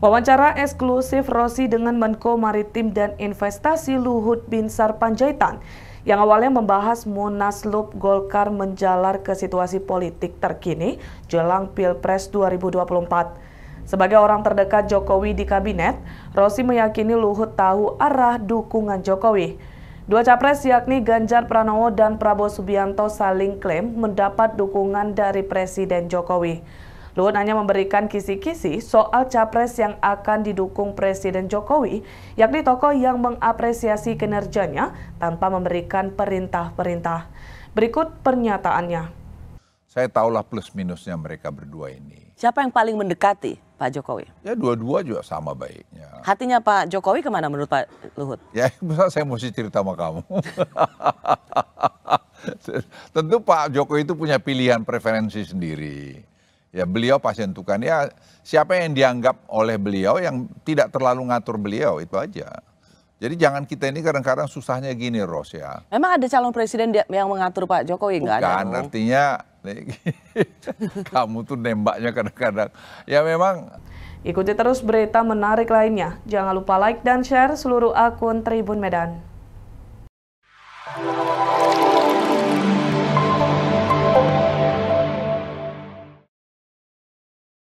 Wawancara eksklusif Rosi dengan Menko Maritim dan Investasi Luhut Binsar Panjaitan yang awalnya membahas Munaslup Golkar menjalar ke situasi politik terkini jelang Pilpres 2024. Sebagai orang terdekat Jokowi di kabinet, Rosi meyakini Luhut tahu arah dukungan Jokowi. Dua capres yakni Ganjar Pranowo dan Prabowo Subianto saling klaim mendapat dukungan dari Presiden Jokowi. Luhut hanya memberikan kisi-kisi soal capres yang akan didukung Presiden Jokowi, yakni tokoh yang mengapresiasi kinerjanya tanpa memberikan perintah-perintah. Berikut pernyataannya. Saya tahulah plus minusnya mereka berdua ini. Siapa yang paling mendekati Pak Jokowi? Ya dua-dua juga sama baiknya. Hatinya Pak Jokowi kemana menurut Pak Luhut? Ya masa saya mesti cerita sama kamu. Tentu Pak Jokowi itu punya pilihan preferensi sendiri. Ya beliau pasti tentukan ya siapa yang dianggap oleh beliau yang tidak terlalu ngatur beliau itu aja. Jadi jangan kita ini kadang-kadang susahnya gini Ros ya. Memang ada calon presiden yang mengatur Pak Jokowi nggak ada? artinya kamu tuh nembaknya kadang-kadang. Ya memang. Ikuti terus berita menarik lainnya. Jangan lupa like dan share seluruh akun Tribun Medan.